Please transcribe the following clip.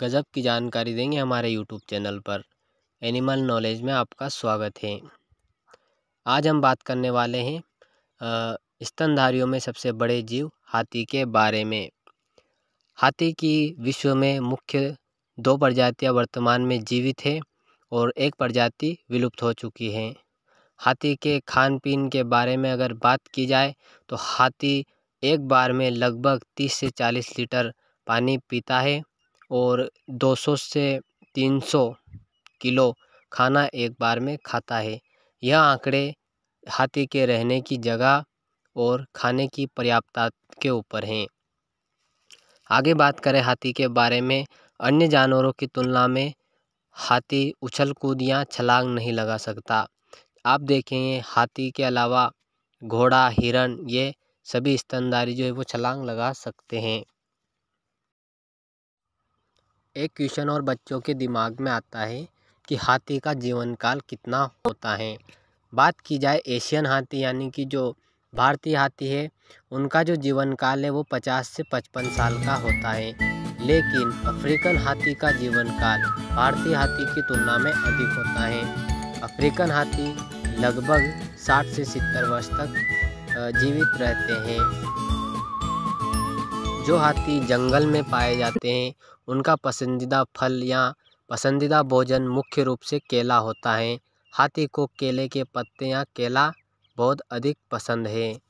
गज़ब की जानकारी देंगे हमारे यूट्यूब चैनल पर एनिमल नॉलेज में आपका स्वागत है आज हम बात करने वाले हैं स्तनधारियों में सबसे बड़े जीव हाथी के बारे में हाथी की विश्व में मुख्य दो प्रजातियां वर्तमान में जीवित है और एक प्रजाति विलुप्त हो चुकी है हाथी के खान पीन के बारे में अगर बात की जाए तो हाथी एक बार में लगभग तीस से चालीस लीटर पानी पीता है और दो सौ से तीन सौ किलो खाना एक बार में खाता है यह आंकड़े हाथी के रहने की जगह और खाने की पर्याप्तता के ऊपर हैं आगे बात करें हाथी के बारे में अन्य जानवरों की तुलना में हाथी उछल कूद या छलांग नहीं लगा सकता आप देखेंगे हाथी के अलावा घोड़ा हिरण ये सभी स्तनधारी जो है वो छलांग लगा सकते हैं एक क्वेश्चन और बच्चों के दिमाग में आता है कि हाथी का जीवन काल कितना होता है बात की जाए एशियन हाथी यानी कि जो भारतीय हाथी है उनका जो जीवन काल है वो पचास से पचपन साल का होता है लेकिन अफ्रीकन हाथी का जीवन काल भारतीय हाथी की तुलना में अधिक होता है अफ्रीकन हाथी लगभग 60 से 70 वर्ष तक जीवित रहते हैं जो हाथी जंगल में पाए जाते हैं उनका पसंदीदा फल या पसंदीदा भोजन मुख्य रूप से केला होता है हाथी को केले के पत्ते या केला बहुत अधिक पसंद है